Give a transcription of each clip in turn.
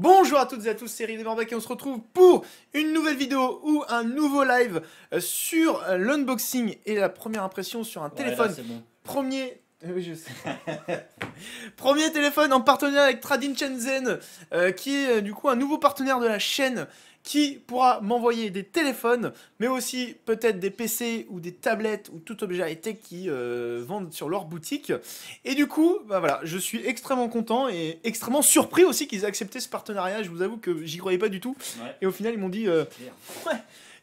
Bonjour à toutes et à tous, c'est Rive et on se retrouve pour une nouvelle vidéo ou un nouveau live euh, sur euh, l'unboxing et la première impression sur un téléphone. Premier. Euh, Premier téléphone en partenariat avec Tradin Shenzhen, qui est du coup un nouveau partenaire de la chaîne qui pourra m'envoyer des téléphones, mais aussi peut-être des PC ou des tablettes ou tout objet high-tech qui euh, vendent sur leur boutique. Et du coup, bah voilà, je suis extrêmement content et extrêmement surpris aussi qu'ils aient accepté ce partenariat. Je vous avoue que j'y croyais pas du tout. Et au final, ils m'ont dit euh,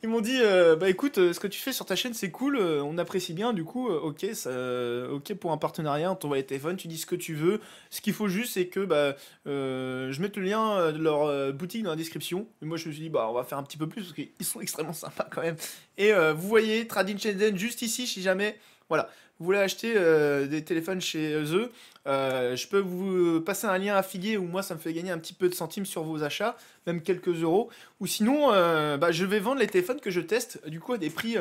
ils m'ont dit euh, bah écoute, euh, ce que tu fais sur ta chaîne c'est cool, euh, on apprécie bien, du coup, ok, ok pour un partenariat, on t'envoie les téléphones, tu dis ce que tu veux. Ce qu'il faut juste c'est que bah je mette le lien de leur boutique dans la description. mais moi je me suis dit bah on va faire un petit peu plus parce qu'ils sont extrêmement sympas quand même. Et vous voyez Tradin Shenzhen juste ici si jamais. Voilà, vous voulez acheter euh, des téléphones chez eux, euh, je peux vous passer un lien affilié où moi ça me fait gagner un petit peu de centimes sur vos achats, même quelques euros. Ou sinon, euh, bah, je vais vendre les téléphones que je teste du coup à des prix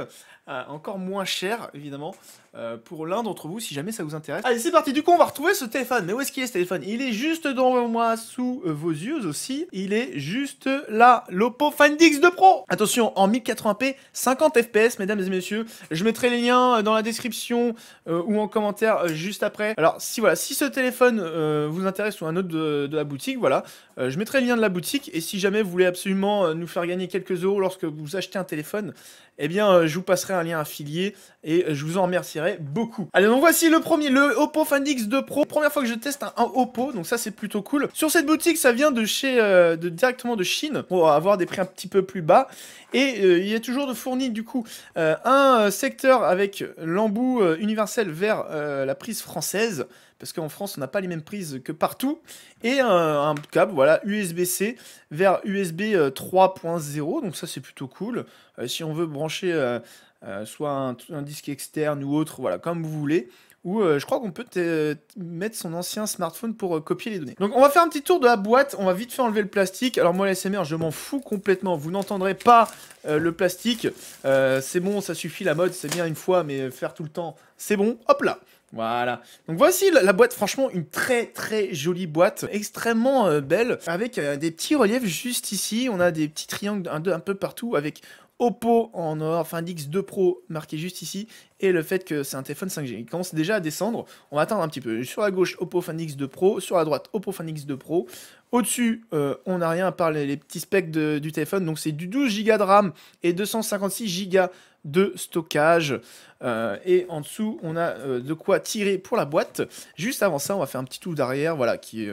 euh, encore moins cher, évidemment, euh, pour l'un d'entre vous, si jamais ça vous intéresse. Allez, c'est parti, du coup, on va retrouver ce téléphone. Mais où est-ce qu'il est, ce téléphone Il est juste dans moi, sous euh, vos yeux aussi. Il est juste là, l'Oppo Find X2 Pro Attention, en 1080p, 50 fps, mesdames et messieurs. Je mettrai les liens dans la description ou en commentaire juste après. Alors, si voilà, si ce téléphone vous intéresse ou un autre de, la boutique, voilà, je mettrai le lien de la boutique. Et si jamais vous voulez absolument nous faire gagner quelques euros lorsque vous achetez un téléphone, eh bien, je vous passerai un lien affilié et je vous en remercierai beaucoup. Allez, donc voici le premier, le Oppo Find X2 Pro. Première fois que je teste un, Oppo, donc ça c'est plutôt cool. Sur cette boutique, ça vient de chez, euh, de, directement de Chine pour avoir des prix un petit peu plus bas. Et euh, il y a toujours de fourni du coup euh, un secteur avec l'embout universel vers la prise française parce qu'en France, on n'a pas les mêmes prises que partout, et un, câble, voilà, USB-C vers USB 3.0, donc ça c'est plutôt cool. si on veut brancher euh, soit un, disque externe ou autre, voilà, comme vous voulez. Ou euh, je crois qu'on peut euh, mettre son ancien smartphone pour copier les données. Donc on va faire un petit tour de la boîte, on va vite fait enlever le plastique. Alors moi l'ASMR je m'en fous complètement, vous n'entendrez pas le plastique. c'est bon, ça suffit, la mode c'est bien une fois, mais faire tout le temps, c'est bon. Hop là voilà. Donc voici la, boîte, franchement une très très jolie boîte, extrêmement belle, avec des petits reliefs juste ici, on a des petits triangles un peu partout avec Oppo en or, Find x 2 Pro marqué juste ici, et le fait que c'est un téléphone 5G. Il commence déjà à descendre, on va attendre un petit peu. Sur la gauche, Oppo Find X2 Pro, sur la droite, Oppo Find X2 Pro. Au-dessus, euh, on n'a rien à part les, petits specs du téléphone, donc c'est du 12 Go de RAM et 256 Go de stockage. Euh, et en dessous, on a euh, de quoi tirer pour la boîte. Juste avant ça, on va faire un petit tout d'arrière, voilà, qui est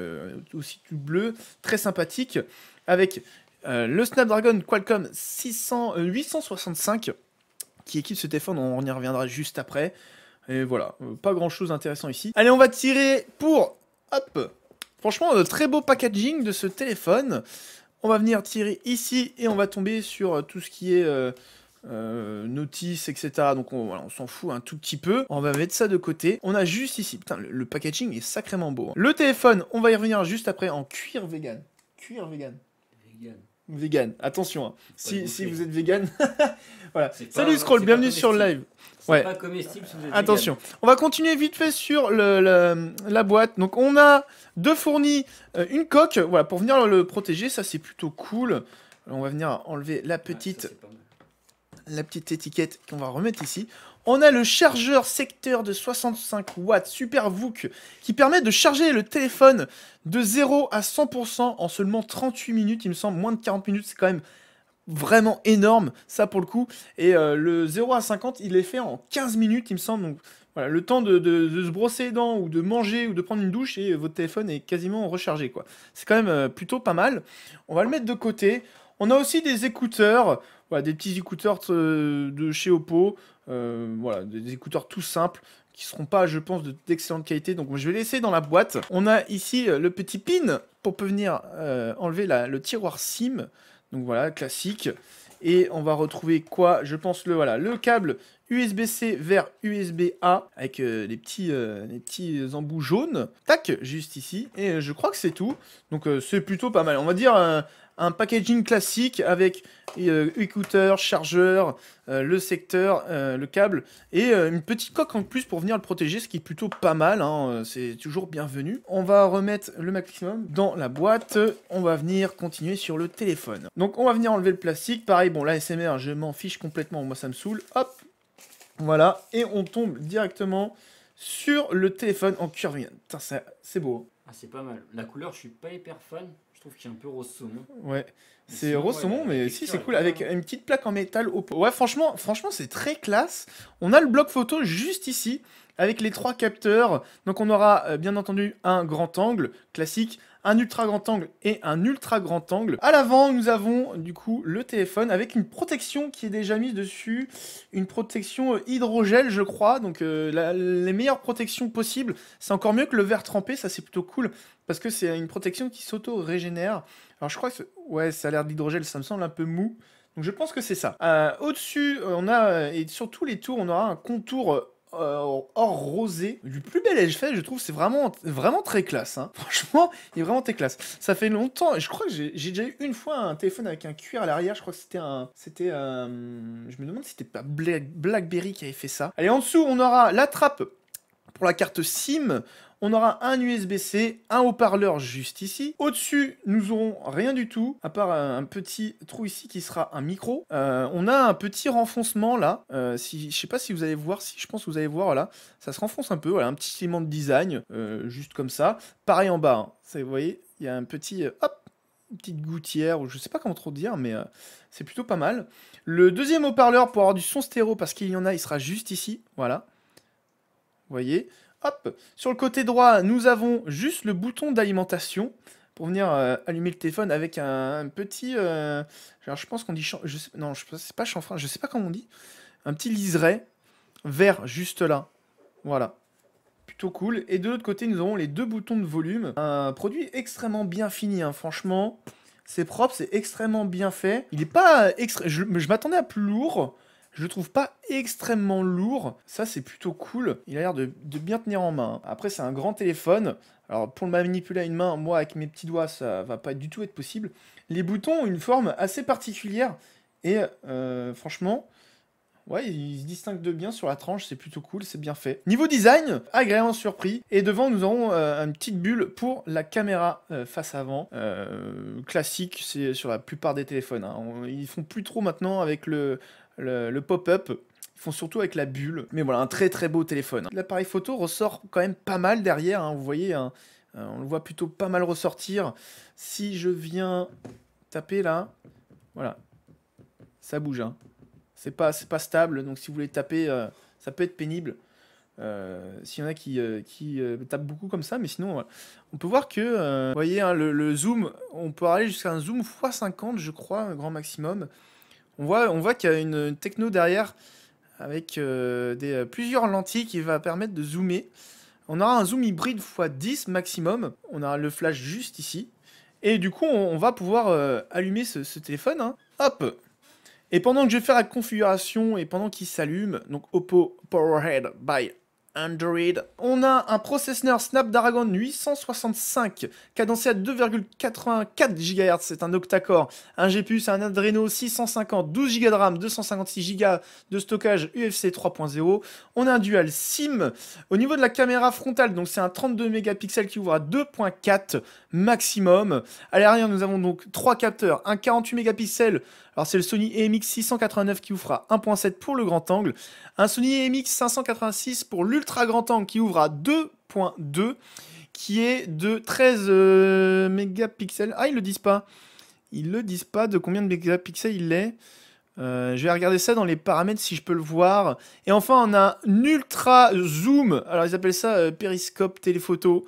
aussi tout bleu, très sympathique, avec euh, le Snapdragon Qualcomm 600, 865 euh, qui équipe ce téléphone, on y reviendra juste après. Et voilà, euh, pas grand chose d'intéressant ici. Allez, on va tirer pour... Hop Franchement, très beau packaging de ce téléphone. On va venir tirer ici et on va tomber sur tout ce qui est notice, etc. Donc on, voilà, on s'en fout un tout petit peu. On va mettre ça de côté. On a juste ici, putain, le, packaging est sacrément beau. Hein. Le téléphone, on va y revenir juste après en cuir vegan. Cuir vegan. Vegan vegan. Attention, si, vous êtes vegan. voilà. Salut Scroll, bienvenue sur le live. Ouais. Pas comestible Attention. On va continuer vite fait sur le, la boîte. Donc on a deux fournis, euh, une coque, voilà, pour venir le protéger. Ça c'est plutôt cool. on va venir enlever la ah, petite, la petite étiquette qu'on va remettre ici. On a le chargeur secteur de 65 watts Super VOOC qui permet de charger le téléphone de 0 à 100% en seulement 38 minutes, il me semble, moins de 40 minutes, c'est quand même vraiment énorme, ça pour le coup. Et euh, le 0 à 50, il est fait en 15 minutes, il me semble, donc voilà, le temps de, se brosser les dents ou de manger ou de prendre une douche et votre téléphone est quasiment rechargé quoi. C'est quand même euh, plutôt pas mal. On va le mettre de côté. On a aussi des écouteurs, voilà, des petits écouteurs euh, de chez Oppo. Euh, voilà, des, écouteurs tout simples qui seront pas, je pense, d'excellente qualité. Donc je vais laisser dans la boîte. On a ici euh, le petit pin pour peut venir euh, enlever le tiroir SIM. Donc voilà, classique. Et on va retrouver quoi Je pense le voilà, le câble USB-C vers USB-A avec les, petits, les petits embouts jaunes. Tac, juste ici. Et je crois que c'est tout. Donc c'est plutôt pas mal. On va dire un packaging classique avec euh, écouteurs, écouteur, chargeur, euh, le secteur, euh, le câble et une petite coque en plus pour venir le protéger, ce qui est plutôt pas mal, hein, c'est toujours bienvenu. On va remettre le maximum dans la boîte, on va venir continuer sur le téléphone. Donc on va venir enlever le plastique, pareil, bon l'ASMR, SMR je m'en fiche complètement, moi ça me saoule, hop, voilà, et on tombe directement sur le téléphone en cuir c'est beau. Ah, c'est pas mal. La couleur, je suis pas hyper fan. Je trouve qu'il est un peu rose saumon. Ouais, c'est rose mais si, c'est cool. Avec une petite plaque en métal au Ouais, franchement, franchement c'est très classe. On a le bloc photo juste ici avec les trois capteurs. Donc on aura euh, bien entendu un grand angle classique, un ultra grand angle et un ultra grand angle. À l'avant, nous avons du coup le téléphone avec une protection qui est déjà mise dessus, une protection euh, hydrogel, je crois. Donc euh, les meilleures protections possibles. C'est encore mieux que le verre trempé, ça c'est plutôt cool parce que c'est une protection qui s'auto-régénère. Alors je crois que ouais, ça a l'air d'hydrogel, ça me semble un peu mou. Donc je pense que c'est ça. Au-dessus, on a, et sur tous les tours, on aura un contour or rosé du plus bel âge fait, je trouve. C'est vraiment, vraiment très classe. Hein. Franchement, il est vraiment très classe. Ça fait longtemps. Je crois que j'ai déjà eu une fois un téléphone avec un cuir à l'arrière. Je crois que c'était un. C'était. Euh, je me demande si c'était pas Blackberry qui avait fait ça. Allez, en dessous, on aura la trappe pour la carte SIM, on aura un USB-C, un haut-parleur juste ici. Au-dessus, nous aurons rien du tout, à part un petit trou ici qui sera un micro. Euh, on a un petit renfoncement là. je euh, si, je sais pas si vous allez voir, si je pense que vous allez voir, là, ça se renfonce un peu, voilà, un petit élément de design, euh, juste comme ça. Pareil en bas, hein. vous voyez, il y a un petit, hop, une petite gouttière, ou je sais pas comment trop dire, mais c'est plutôt pas mal. Le deuxième haut-parleur pour avoir du son stéréo, parce qu'il y en a, il sera juste ici, voilà. Vous voyez Hop, sur le côté droit, nous avons juste le bouton d'alimentation pour venir euh, allumer le téléphone avec un, petit. Euh, je pense qu'on dit. Je non, je sais pas chanfrein, je sais pas comment on dit. Un petit liseré vert juste là. Voilà. Plutôt cool. Et de l'autre côté, nous avons les deux boutons de volume. Un produit extrêmement bien fini, hein. franchement. C'est propre, c'est extrêmement bien fait. Il est pas. Euh, je, je m'attendais à plus lourd. Je le trouve pas extrêmement lourd, ça c'est plutôt cool, il a l'air de, bien tenir en main. Après c'est un grand téléphone, alors pour le manipuler à une main, moi avec mes petits doigts ça va pas du tout être possible. Les boutons ont une forme assez particulière et euh, franchement... Ouais, ils se distinguent de bien sur la tranche, c'est plutôt cool, c'est bien fait. Niveau design, agréablement surpris. Et devant, nous aurons euh, une petite bulle pour la caméra euh, face avant. classique, c'est sur la plupart des téléphones. Hein. ils font plus trop maintenant avec le, le, pop-up. font surtout avec la bulle. Mais voilà, un très très beau téléphone. L'appareil photo ressort quand même pas mal derrière. Hein. Vous voyez, hein, euh, on le voit plutôt pas mal ressortir. Si je viens taper là, voilà, ça bouge. Hein. C'est pas, pas stable, donc si vous voulez taper, euh, ça peut être pénible. Euh, s'il y en a qui, qui tapent beaucoup comme ça, mais sinon, on peut voir que, voyez, le, zoom, on peut aller jusqu'à un zoom x50, je crois, un grand maximum. On voit, qu'il y a une techno derrière avec euh, euh, plusieurs lentilles qui va permettre de zoomer. On aura un zoom hybride x10 maximum. On aura le flash juste ici. Et du coup, on, va pouvoir euh, allumer ce, téléphone. Hein. Hop Et pendant que je vais faire la configuration et pendant qu'il s'allume, donc Oppo Powerhead by Android. On a un processeur Snapdragon 865 cadencé à 2,84 GHz, c'est un octa-core. Un GPU, c'est un Adreno 650, 12 Go de RAM, 256 Go de stockage UFC 3.0. On a un dual SIM. Au niveau de la caméra frontale, donc c'est un 32 mégapixels qui ouvre à 2.4 maximum. À l'arrière, nous avons donc trois capteurs, un 48 mégapixels. Alors c'est le Sony EMX 689 qui vous fera 1.7 pour le grand angle, un Sony EMX 586 pour l'ultra ultra grand angle qui ouvre à 2.2 qui est de 13 euh, mégapixels. Ah, ils le disent pas. Ils le disent pas de combien de mégapixels il est. Euh, je vais regarder ça dans les paramètres si je peux le voir. Et enfin, on a un ultra zoom. Alors, ils appellent ça euh, périscope téléphoto,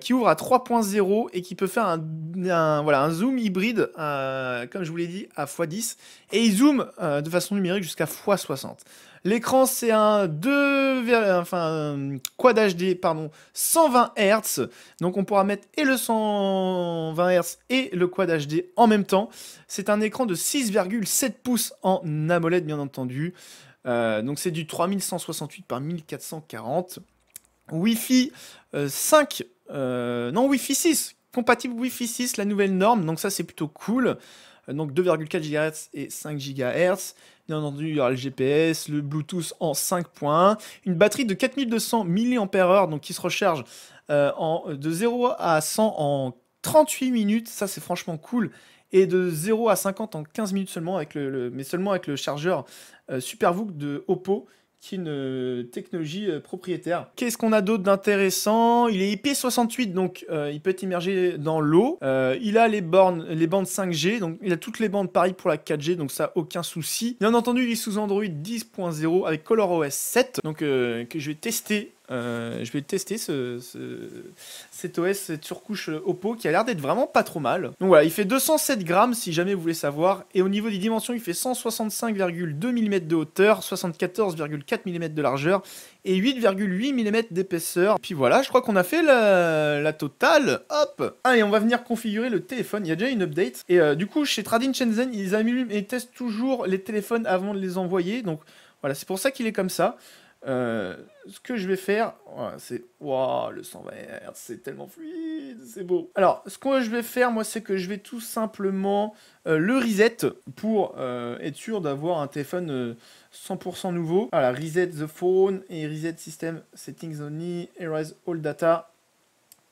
qui ouvre à 3.0 et qui peut faire un, voilà, un zoom hybride, comme je vous l'ai dit, à x10. Et il zoome de façon numérique jusqu'à x60. L'écran, c'est un 2, enfin, euh, Quad HD, pardon, 120 Hz. Donc on pourra mettre et le 120 Hz et le Quad HD en même temps. C'est un écran de 6,7 pouces en AMOLED, bien entendu. Euh, donc c'est du 3168 par 1440. Wi-Fi 5, euh, non Wi-Fi 6, compatible Wi-Fi 6, la nouvelle norme, donc ça c'est plutôt cool. Donc 2,4 GHz et 5 GHz. Bien entendu, il y aura le GPS, le Bluetooth en 5.1, une batterie de 4200 mAh, donc qui se recharge euh, en, euh, de 0 à 100 en 38 minutes. Ça, c'est franchement cool. Et de 0 à 50 en 15 minutes seulement, avec le, mais seulement avec le chargeur euh, SuperVOOC de Oppo une euh, technologie euh, propriétaire. Qu'est-ce qu'on a d'autre d'intéressant Il est IP68, donc euh, il peut être immergé dans l'eau. il a les bornes, les bandes 5G, donc il a toutes les bandes pareilles pour la 4G, donc ça aucun souci. Bien entendu, il est sous Android 10.0 avec ColorOS 7, donc que je vais tester euh, je vais tester ce, cet OS, cette surcouche euh, Oppo qui a l'air d'être vraiment pas trop mal. Donc voilà, il fait 207 grammes si jamais vous voulez savoir. Et au niveau des dimensions, il fait 165,2 mm de hauteur, 74,4 mm de largeur et 8,8 mm d'épaisseur. Puis voilà, je crois qu'on a fait la, totale. Hop Allez, ah, et on va venir configurer le téléphone. Il y a déjà une update. Et euh, du coup, chez Tradin Shenzhen, ils et testent toujours les téléphones avant de les envoyer. Donc voilà, c'est pour ça qu'il est comme ça. Euh, ce que je vais faire, oh, c'est... Waouh, le 120 Hz, c'est tellement fluide, c'est beau. Alors, ce que je vais faire, moi, c'est que je vais tout simplement euh, le reset pour euh, être sûr d'avoir un téléphone 100% nouveau. Voilà, reset the phone et reset system settings only, erase all data.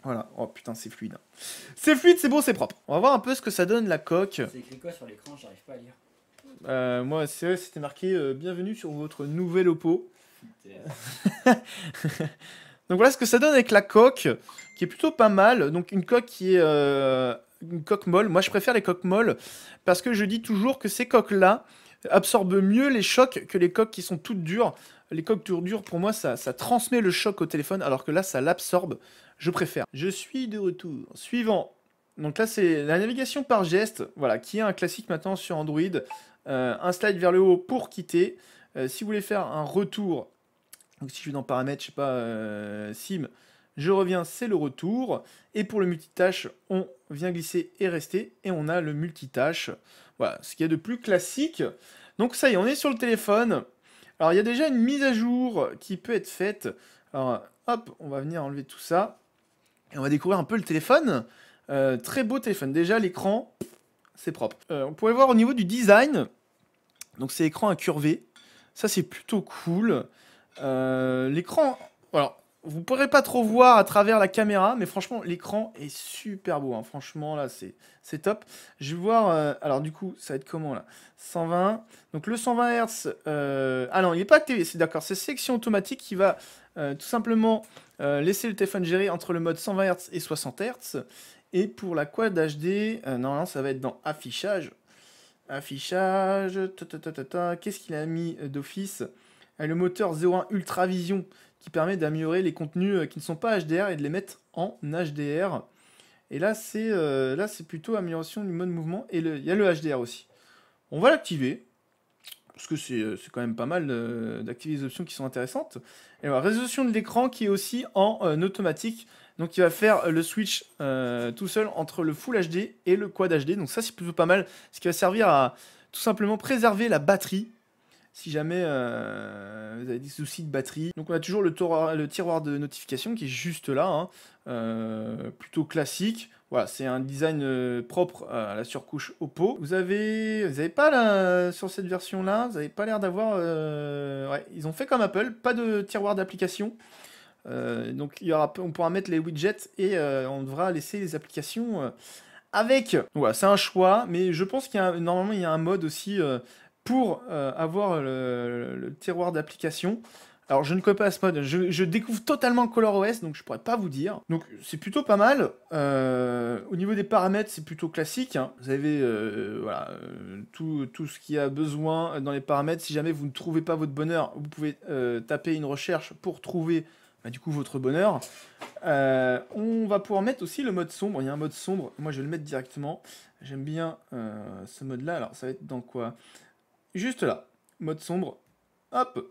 Voilà, oh putain, c'est fluide. Hein. C'est fluide, c'est beau, c'est propre. On va voir un peu ce que ça donne la coque. C'est écrit quoi sur l'écran J'arrive pas à lire. moi, c'était marqué Bienvenue sur votre nouvel Oppo. Donc voilà ce que ça donne avec la coque, qui est plutôt pas mal. Donc une coque qui est euh, une coque molle. Moi, je préfère les coques molles parce que je dis toujours que ces coques-là absorbent mieux les chocs que les coques qui sont toutes dures. Les coques toutes dures, pour moi, ça, ça transmet le choc au téléphone, alors que là, ça l'absorbe. Je préfère. Je suis de retour. Suivant. Donc là, c'est la navigation par geste, voilà, qui est un classique maintenant sur Android. Euh, un slide vers le haut pour quitter. Euh, si vous voulez faire un retour, donc si je vais dans paramètres, je sais pas, euh, sim, je reviens, c'est le retour. Et pour le multitâche, on vient glisser et rester, et on a le multitâche. Voilà, ce qu'il y a de plus classique. Donc ça y est, on est sur le téléphone. Alors il y a déjà une mise à jour qui peut être faite. Alors hop, on va venir enlever tout ça. Et on va découvrir un peu le téléphone. Euh, très beau téléphone. Déjà l'écran, c'est propre. Euh, on pourrait voir au niveau du design. Donc c'est écran incurvé. Ça c'est plutôt cool. Euh, l'écran, alors, vous ne pourrez pas trop voir à travers la caméra, mais franchement, l'écran est super beau. Hein. Franchement, là, c'est top. Je vais voir. Euh, alors, du coup, ça va être comment là 120. Donc, le 120 Hz. Euh, ah non, il n'est pas activé. C'est d'accord. C'est section automatique qui va tout simplement laisser le téléphone gérer entre le mode 120 Hz et 60 Hz. Et pour la quad HD, non, non, ça va être dans affichage. Affichage. Qu'est-ce qu'il a mis d'office le moteur 01 Ultra Vision qui permet d'améliorer les contenus euh, qui ne sont pas HDR et de les mettre en HDR. Et là, c'est euh, là, c'est plutôt amélioration du mode mouvement et il y a le HDR aussi. On va l'activer parce que c'est euh, quand même pas mal d'activer les options qui sont intéressantes. Et la résolution de l'écran qui est aussi en automatique. Donc il va faire le switch tout seul entre le Full HD et le Quad HD. Donc ça c'est plutôt pas mal. Ce qui va servir à tout simplement préserver la batterie si jamais euh, vous avez des soucis de batterie. Donc on a toujours le, le tiroir de notification qui est juste là, hein. euh, plutôt classique. Voilà, c'est un design euh, propre à la surcouche Oppo. Vous avez, vous avez pas là, sur cette version-là, vous n'avez pas l'air d'avoir... Ouais, ils ont fait comme Apple, pas de tiroir d'application. donc il y aura, on pourra mettre les widgets et on devra laisser les applications avec. Voilà, c'est un choix, mais je pense qu'il y a normalement il y a un mode aussi pour euh, avoir le, terroir tiroir d'application. Alors je ne connais pas ce mode, je, découvre totalement ColorOS, donc je pourrais pas vous dire. Donc c'est plutôt pas mal. Euh, au niveau des paramètres, c'est plutôt classique. Hein. Vous avez euh, tout, ce qu'il a besoin dans les paramètres. Si jamais vous ne trouvez pas votre bonheur, vous pouvez taper une recherche pour trouver bah, du coup votre bonheur. on va pouvoir mettre aussi le mode sombre. Il y a un mode sombre. Moi, je vais le mettre directement. J'aime bien ce mode-là. Alors, ça va être dans quoi juste là, mode sombre, hop,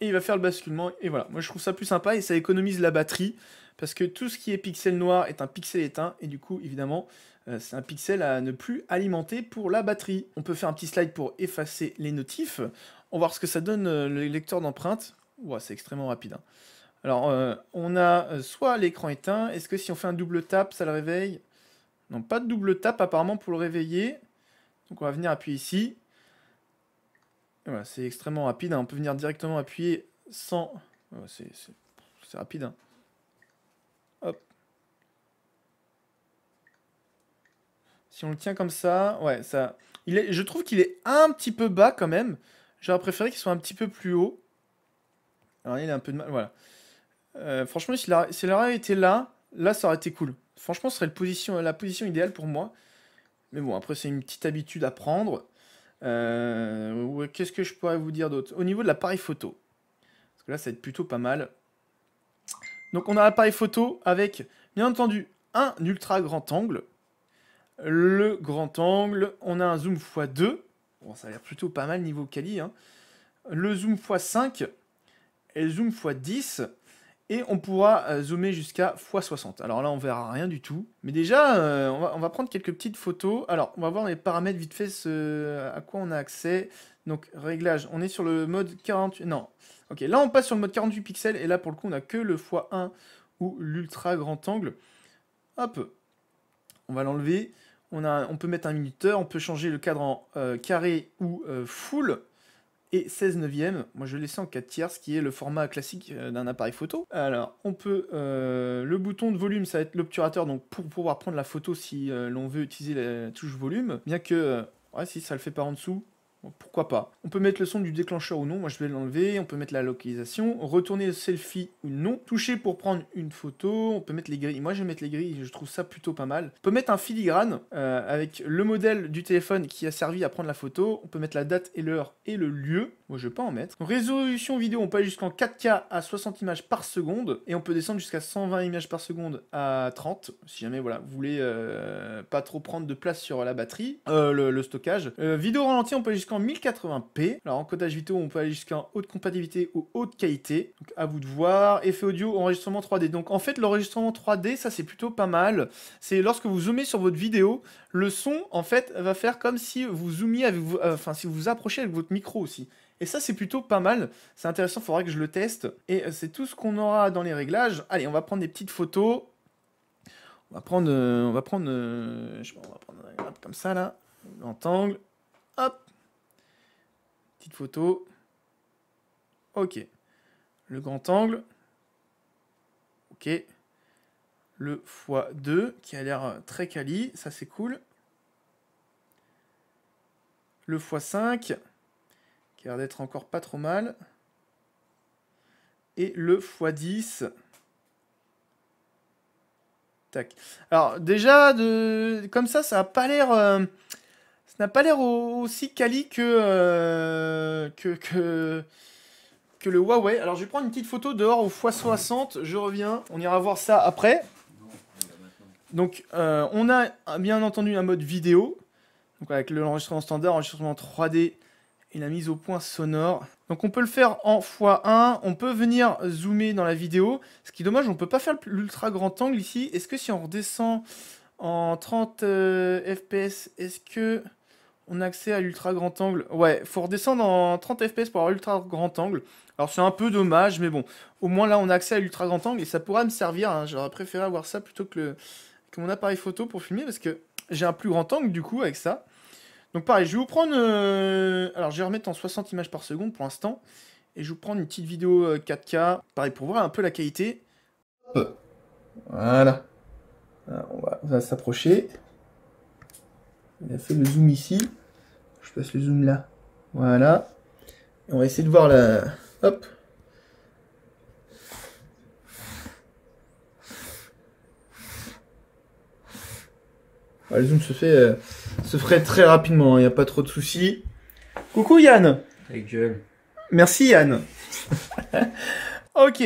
et il va faire le basculement, et voilà. Moi, je trouve ça plus sympa, et ça économise la batterie, parce que tout ce qui est pixel noir est un pixel éteint, et du coup, évidemment, euh, c'est un pixel à ne plus alimenter pour la batterie. On peut faire un petit slide pour effacer les notifs, on va voir ce que ça donne euh, le lecteur d'empreintes. Ouah, c'est extrêmement rapide. Hein. Alors, euh, on a soit l'écran éteint, est-ce que si on fait un double tap, ça le réveille Non, pas de double tap apparemment pour le réveiller. Donc on va venir appuyer ici, ah bah, c'est extrêmement rapide. Hein. On peut venir directement appuyer sans. Ah bah, c'est rapide. Hein. Hop. Si on le tient comme ça, ouais, ça. Il est, je trouve qu'il est un petit peu bas quand même. J'aurais préféré qu'il soit un petit peu plus haut. Alors il a un peu de mal. Voilà. Euh, franchement, si la si était là, là, ça aurait été cool. Franchement, ce serait la position idéale pour moi. Mais bon, après, c'est une petite habitude à prendre. Euh, qu'est-ce que je pourrais vous dire d'autre Au niveau de l'appareil photo, parce que là, ça va être plutôt pas mal. Donc, on a l'appareil photo avec, bien entendu, un ultra grand angle. Le grand angle, on a un zoom x2. Bon, ça a l'air plutôt pas mal niveau quali. Hein. Le zoom x5 et le zoom x10 et on pourra euh, zoomer jusqu'à x60. Alors là, on verra rien du tout. Mais déjà, euh, on, va, prendre quelques petites photos. Alors, on va voir les paramètres vite fait, à quoi on a accès. Donc, réglage, on est sur le mode 48... Non, ok, là, on passe sur le mode 48 pixels, et là, pour le coup, on n'a que le x1 ou l'ultra grand angle. Hop, on va l'enlever. On, a, on peut mettre un minuteur, on peut changer le cadre en euh, carré ou full et 16 neuvième. Moi, je l'ai laissé en 4 tiers, ce qui est le format classique euh, d'un appareil photo. Alors, on peut. Euh, le bouton de volume, ça va être l'obturateur, donc pour pouvoir prendre la photo si euh, l'on veut utiliser la touche volume. Bien que. ouais, si ça le fait pas en dessous, pourquoi pas On peut mettre le son du déclencheur ou non, moi je vais l'enlever, on peut mettre la localisation, retourner le selfie ou non, toucher pour prendre une photo, on peut mettre les grilles, moi je vais mettre les grilles, je trouve ça plutôt pas mal. On peut mettre un filigrane euh, avec le modèle du téléphone qui a servi à prendre la photo, on peut mettre la date et l'heure et le lieu, moi je vais pas en mettre. Résolution vidéo, on peut aller jusqu'en 4K à 60 images par seconde, et on peut descendre jusqu'à 120 images par seconde à 30, si jamais voilà, vous voulez euh, pas trop prendre de place sur la batterie, euh, le, stockage. vidéo ralenti, on peut aller jusqu'à en 1080p. Alors en codage vidéo, on peut aller jusqu'en haute compatibilité ou haute qualité. Donc à vous de voir. Effet audio, enregistrement 3D. Donc en fait, l'enregistrement 3D, ça c'est plutôt pas mal. C'est lorsque vous zoomez sur votre vidéo, le son en fait va faire comme si vous zoomiez avec, vous, euh, enfin si vous vous approchez avec votre micro aussi. Et ça, c'est plutôt pas mal. C'est intéressant, il faudra que je le teste. Et euh, c'est tout ce qu'on aura dans les réglages. Allez, on va prendre des petites photos. On va prendre, euh, on va prendre, comme ça là, l'entangle angle. Hop. Petite photo. Ok. Le grand angle. Ok. Le x2 qui a l'air euh, très quali. Ça, c'est cool. Le x5 qui a l'air d'être encore pas trop mal. Et le x10. Tac. Alors déjà, de... comme ça, ça n'a pas l'air... Euh, n'a pas l'air aussi quali euh, que, que, que, le Huawei. Alors je vais prendre une petite photo dehors au x60, je reviens, on ira voir ça après. Donc euh, on a bien entendu un mode vidéo, donc avec l'enregistrement standard, enregistrement 3D et la mise au point sonore. Donc on peut le faire en x1, on peut venir zoomer dans la vidéo. Ce qui est dommage, on ne peut pas faire l'ultra grand angle ici. Est-ce que si on redescend en 30 euh, fps, est-ce que... On a accès à l'ultra grand angle. Ouais, faut redescendre en 30 fps pour avoir l'ultra grand angle. Alors c'est un peu dommage, mais bon. Au moins là, on a accès à l'ultra grand angle et ça pourra me servir. Hein. J'aurais préféré avoir ça plutôt que, mon appareil photo pour filmer parce que j'ai un plus grand angle du coup avec ça. Donc pareil, je vais vous prendre... Euh, alors je vais remettre en 60 images par seconde pour l'instant. Et je vais vous prendre une petite vidéo 4K. Euh, pareil pour voir un peu la qualité. Voilà. on va, s'approcher. Il a fait le zoom ici je passe le zoom là. Voilà. On va essayer de voir la... Hop. le zoom se fait, euh, se ferait très rapidement. Il hein, n'y a pas trop de soucis. Coucou Yann. Avec gueule. Merci Yann. ok.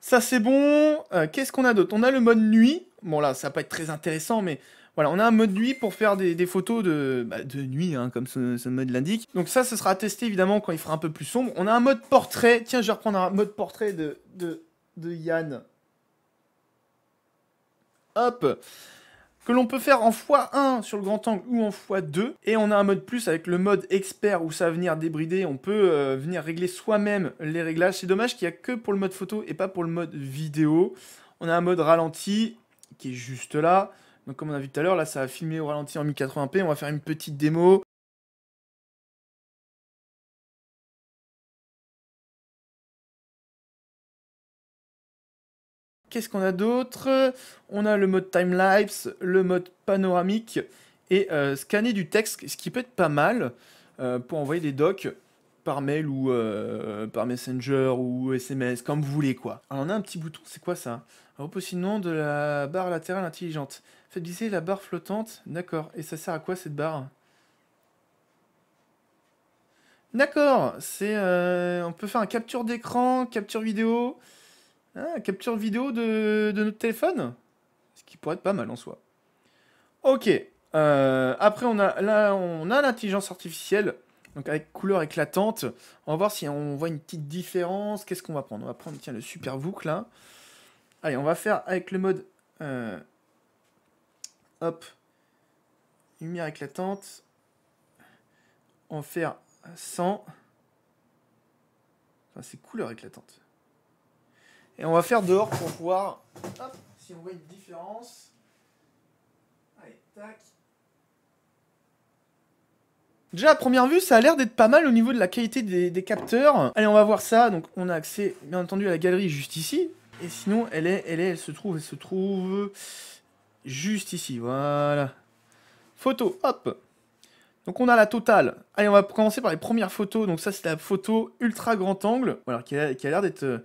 Ça c'est bon. Euh, qu'est-ce qu'on a d'autre On a le mode nuit. Bon là, ça va pas être très intéressant, mais voilà, on a un mode nuit pour faire des, photos de, bah, nuit, hein, comme ce, mode l'indique. Donc ça, ce sera à tester évidemment quand il fera un peu plus sombre. On a un mode portrait. Tiens, je vais reprendre un mode portrait de, Yann. Hop que l'on peut faire en x1 sur le grand angle ou en x2. Et on a un mode plus avec le mode expert où ça va venir débrider. On peut euh, venir régler soi-même les réglages. C'est dommage qu'il n'y a que pour le mode photo et pas pour le mode vidéo. On a un mode ralenti qui est juste là. Donc comme on a vu tout à l'heure, là ça a filmé au ralenti en 1080p, on va faire une petite démo. Qu'est-ce qu'on a d'autre On a le mode time le mode panoramique et euh, scanner du texte, ce qui peut être pas mal euh, pour envoyer des docs par mail ou euh, par messenger ou SMS, comme vous voulez quoi. Alors on a un petit bouton, c'est quoi ça on nom de la barre latérale intelligente. Faites glisser la barre flottante. D'accord. Et ça sert à quoi cette barre D'accord. C'est, euh, on peut faire un capture d'écran, capture vidéo. Ah, capture vidéo de, notre téléphone. Ce qui pourrait être pas mal en soi. Ok. Euh, après, on a, là, on a l'intelligence artificielle. Donc avec couleur éclatante. On va voir si on voit une petite différence. Qu'est-ce qu'on va prendre On va prendre tiens, le super boucle là. Hein. Allez, on va faire avec le mode... Euh, hop. Lumière éclatante. On va faire 100. Enfin, c'est couleur éclatante. Et on va faire dehors pour voir si on voit une différence. Allez, tac. Déjà à première vue, ça a l'air d'être pas mal au niveau de la qualité des, capteurs. Allez, on va voir ça. Donc on a accès bien entendu à la galerie juste ici. Et sinon, elle est, elle est, elle se trouve, elle se trouve juste ici, voilà. Photo, hop donc on a la totale. Allez, on va commencer par les premières photos. Donc ça, c'est la photo ultra grand angle, voilà, qui a, a l'air d'être euh,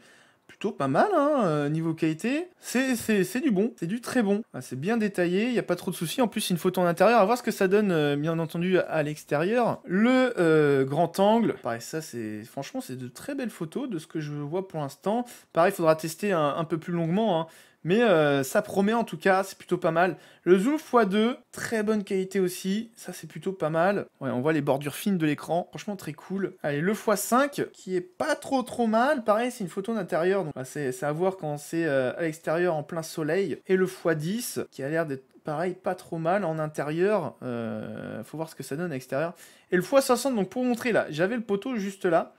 plutôt pas mal, hein, euh, niveau qualité. C'est du bon, c'est du très bon. Ah, c'est bien détaillé, il n'y a pas trop de soucis. En plus, une photo en intérieur, à voir ce que ça donne, euh, bien entendu, à l'extérieur. Le euh, grand angle, pareil, ça, c'est franchement, c'est de très belles photos de ce que je vois pour l'instant. Pareil, il faudra tester un, peu plus longuement. Hein. Mais euh, ça promet en tout cas, c'est plutôt pas mal. Le zoom x2, très bonne qualité aussi, ça c'est plutôt pas mal. Ouais, on voit les bordures fines de l'écran, franchement très cool. Allez, le x5, qui est pas trop trop mal, pareil c'est une photo d'intérieur, donc bah, c'est à voir quand c'est euh, à l'extérieur en plein soleil. Et le x10, qui a l'air d'être pareil, pas trop mal en intérieur. Euh, faut voir ce que ça donne à l'extérieur. Et le x60, donc pour montrer là, j'avais le poteau juste là.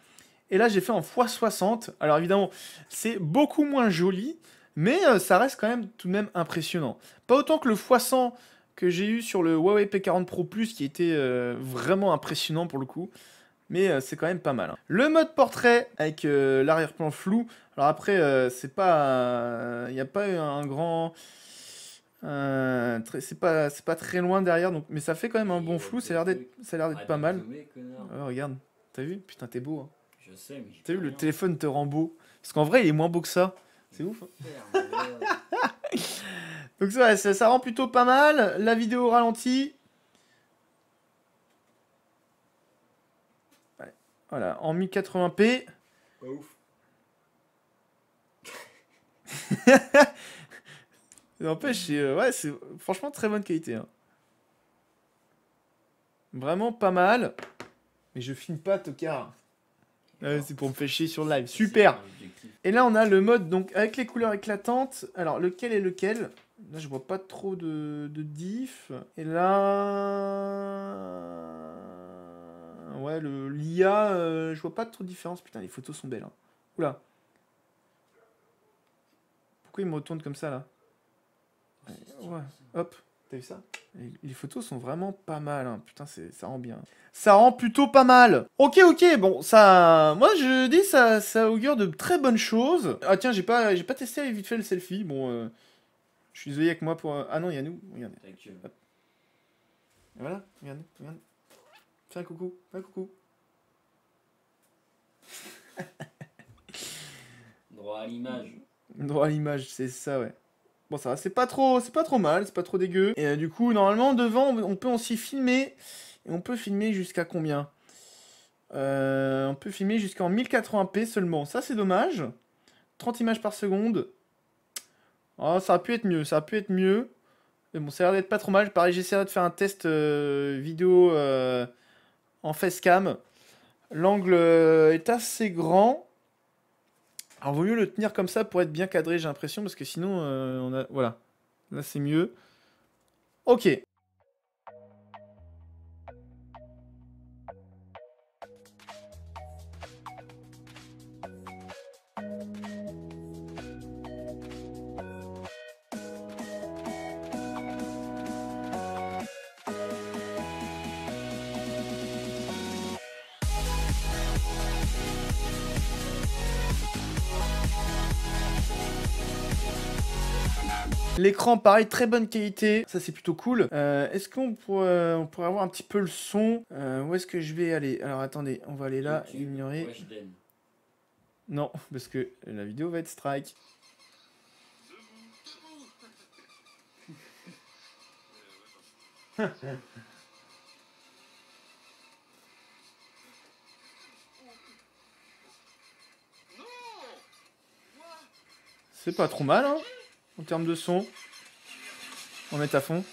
Et là, j'ai fait en x60. Alors évidemment, c'est beaucoup moins joli. Mais euh, ça reste quand même tout de même impressionnant. Pas autant que le x100 que j'ai eu sur le Huawei P40 Pro Plus qui était euh, vraiment impressionnant pour le coup. Mais euh, c'est quand même pas mal. Hein. Le mode portrait avec l'arrière-plan flou. Alors après, c'est pas. Il n'y a pas eu un grand. c'est pas, pas très loin derrière, donc, mais ça fait quand même un bon flou. Ça a l'air d'être ah, pas mal. regarde, t'as vu Putain, t'es beau. Hein. Je T'as vu, le téléphone te rend beau. Parce qu'en vrai, il est moins beau que ça. C'est ouf. Hein. Donc ça, ça, rend plutôt pas mal. La vidéo au ralenti. Voilà, en 1080p. Pas ouf. N'empêche, euh, ouais, c'est franchement très bonne qualité. Hein. Vraiment pas mal. Mais je filme pas, tocard. Ah c'est pour me faire sur le live. Super Et là, on a le mode donc avec les couleurs éclatantes. Alors, lequel est lequel Là, je vois pas trop de, de diff. Et là... Ouais, le l'IA, euh, je vois pas trop de différence. Putain, les photos sont belles. Hein. Oula. Pourquoi il me retourne comme ça, là ouais. hop. T'as vu ça les photos sont vraiment pas mal, hein. putain, ça rend bien. Ça rend plutôt pas mal. Ok, ok, bon, ça, moi je dis ça, ça augure de très bonnes choses. Ah tiens, j'ai pas, j'ai pas testé vite fait le selfie. Bon, euh, je suis désolé avec moi pour. Ah non, il y a nous. Regardez. Voilà, regardez, regarde. Fais un coucou, fais un coucou. Droit à l'image. Droit à l'image, c'est ça, ouais. Bon ça c'est pas trop c'est pas trop mal, c'est pas trop dégueu. Et euh, du coup normalement devant on peut aussi filmer et on peut filmer jusqu'à combien euh, On peut filmer jusqu'en 1080p seulement. Ça c'est dommage. 30 images par seconde. Oh, ça a pu être mieux, ça a pu être mieux. Mais bon, ça a l'air d'être pas trop mal. Pareil, j'essaierai de faire un test euh, vidéo en facecam. L'angle est assez grand. Alors, vaut mieux le tenir comme ça pour être bien cadré, j'ai l'impression, parce que sinon, euh, on a... voilà. Là, c'est mieux. Ok. L'écran, pareil, très bonne qualité. Ça, c'est plutôt cool. Euh, est-ce qu'on pourrait, avoir un petit peu le son euh, Où est-ce que je vais aller Alors, attendez, on va aller là, ignorer. Non, parce que la vidéo va être strike. C'est pas trop mal, hein en termes de son. On met à fond.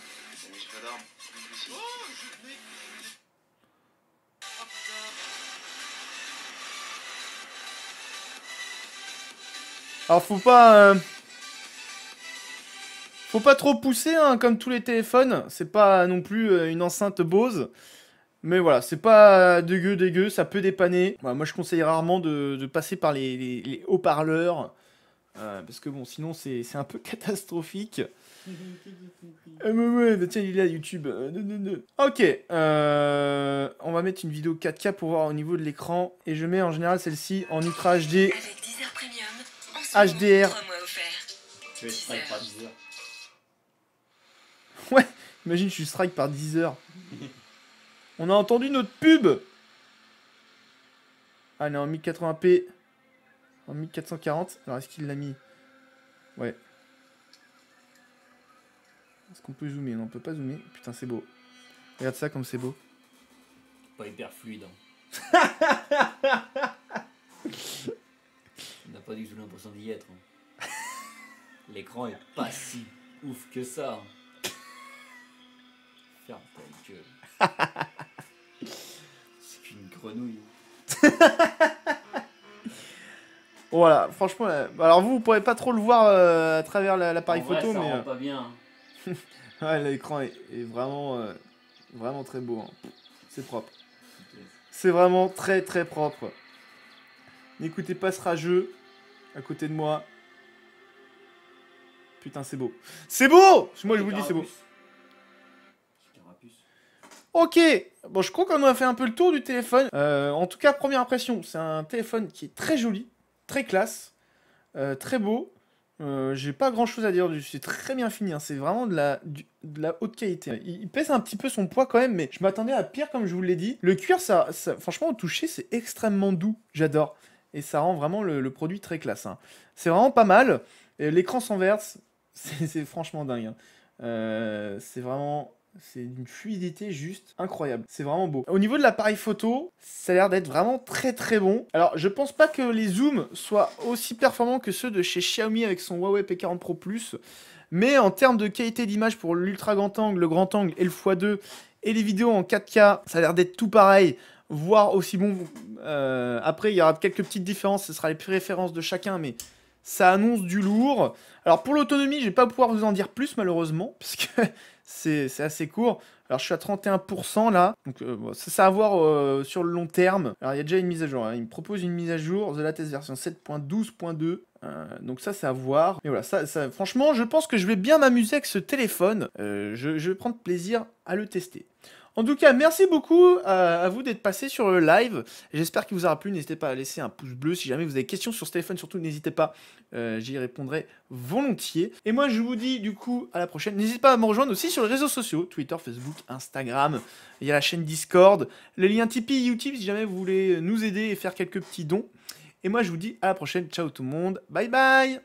Alors faut pas... Euh, faut pas trop pousser, hein, comme tous les téléphones. C'est pas non plus euh, une enceinte Bose. Mais voilà, c'est pas dégueu, dégueu, ça peut dépanner. moi, je conseille rarement de, passer par les haut-parleurs. Euh, parce que bon, sinon c'est un peu catastrophique. Euh, mais tiens, il est là YouTube. Euh, ok, on va mettre une vidéo 4K pour voir au niveau de l'écran. Et je mets en général celle-ci en Ultra HD. HDR. Ouais, imagine, je suis strike par 10 heures. on a entendu notre pub. Allez, en 1080p. En 1440. Alors, est-ce qu'il l'a mis Ouais. Est-ce qu'on peut zoomer Non, on peut pas zoomer. Putain, c'est beau. Regarde ça comme c'est beau. Pas hyper fluide. Hein. on n'a pas dit que l'impression d'y être. L'écran est pas si ouf que ça. Hein. Ferme ta gueule. c'est qu'une grenouille. Voilà, franchement, euh, bah, alors vous, vous pourrez pas trop le voir euh, à travers l'appareil photo, mais. Euh, pas bien. ouais, l'écran est, vraiment, vraiment très beau. Hein. C'est propre. C'est vraiment très très propre. N'écoutez pas ce rageux à côté de moi. Putain, c'est beau. C'est beau Moi, je vous dis, c'est beau. Ok, bon je crois qu'on a fait un peu le tour du téléphone. en tout cas, première impression, c'est un téléphone qui est très joli, très classe, euh, très beau. Euh, j'ai pas grand chose à dire dessus, c'est très bien fini, hein. c'est vraiment de la, haute qualité. Il, pèse un petit peu son poids quand même, mais je m'attendais à pire comme je vous l'ai dit. Le cuir, ça, franchement, au toucher, c'est extrêmement doux, j'adore. Et ça rend vraiment le, produit très classe. Hein. C'est vraiment pas mal. L'écran s'enverse, c'est franchement dingue. Hein. Euh, c'est vraiment c'est une fluidité juste incroyable. C'est vraiment beau. Au niveau de l'appareil photo, ça a l'air d'être vraiment très très bon. Alors, je pense pas que les zooms soient aussi performants que ceux de chez Xiaomi avec son Huawei P40 Pro Plus. Mais en termes de qualité d'image pour l'ultra grand angle, le grand angle et le x2 et les vidéos en 4K, ça a l'air d'être tout pareil voire aussi bon. Euh, après, il y aura quelques petites différences, ce sera les préférences de chacun, mais ça annonce du lourd. Alors pour l'autonomie, je vais pas pouvoir vous en dire plus malheureusement, parce que c'est assez court. Alors je suis à 31% là, donc euh, ça, ça, à voir euh, sur le long terme. Alors il y a déjà une mise à jour, hein. il me propose une mise à jour, The Latest version 7.12.2, euh, donc ça c'est à voir. Mais voilà, ça, ça, franchement je pense que je vais bien m'amuser avec ce téléphone, je, je vais prendre plaisir à le tester. En tout cas, merci beaucoup euh, à vous d'être passé sur le live. J'espère qu'il vous aura plu. N'hésitez pas à laisser un pouce bleu si jamais vous avez des questions sur ce téléphone. Surtout, n'hésitez pas, euh, j'y répondrai volontiers. Et moi, je vous dis du coup à la prochaine. N'hésitez pas à me rejoindre aussi sur les réseaux sociaux Twitter, Facebook, Instagram. Il y a la chaîne Discord, les liens Tipeee, YouTube si jamais vous voulez nous aider et faire quelques petits dons. Et moi, je vous dis à la prochaine. Ciao tout le monde. Bye bye.